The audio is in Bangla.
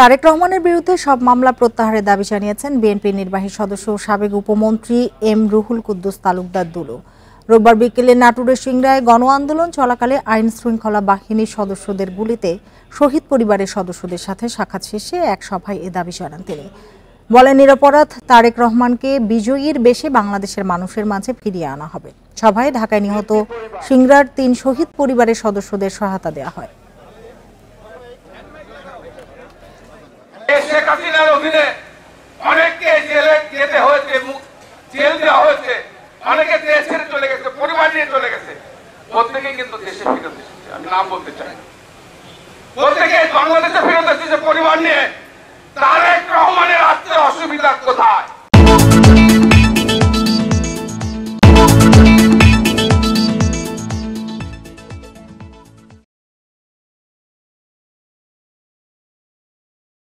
তারেক রহমানের বিরুদ্ধে সব মামলা প্রত্যাহারের দাবি জানিয়েছেন বিএনপি নির্বাহী সদস্য সাবেক উপমন্ত্রী এম রুহুল কুদ্দুস তালুকদার দুলু রোববার বিকেলে নাটুরের সিংড়ায় গণ আন্দোলন চলাকালে আইন শৃঙ্খলা বাহিনীর সদস্যদের গুলিতে শহীদ পরিবারের সদস্যদের সাথে সাক্ষাৎ শেষে এক সভায় এ দাবি জানান তিনি বলেন নিরাপরাধ তারেক রহমানকে বিজয়ীর বেশে বাংলাদেশের মানুষের মাঝে ফিরিয়ে আনা হবে সভায় ঢাকায় নিহত সিংড়ার তিন শহীদ পরিবারের সদস্যদের সহায়তা দেওয়া হয় শেখ হাসিনার অধীনে অনেককে জেলে যেতে হয়েছে জেল দেওয়া হয়েছে অনেকে দেশ ছেড়ে চলে গেছে পরিবার নিয়ে চলে গেছে প্রত্যেকে কিন্তু দেশে ফিরত এসেছে আমি নাম বলতে চাই প্রত্যেকে বাংলাদেশে ফেরত এসেছে পরিবার নিয়ে তারেক রহমানের আসতে অসুবিধা কোথায়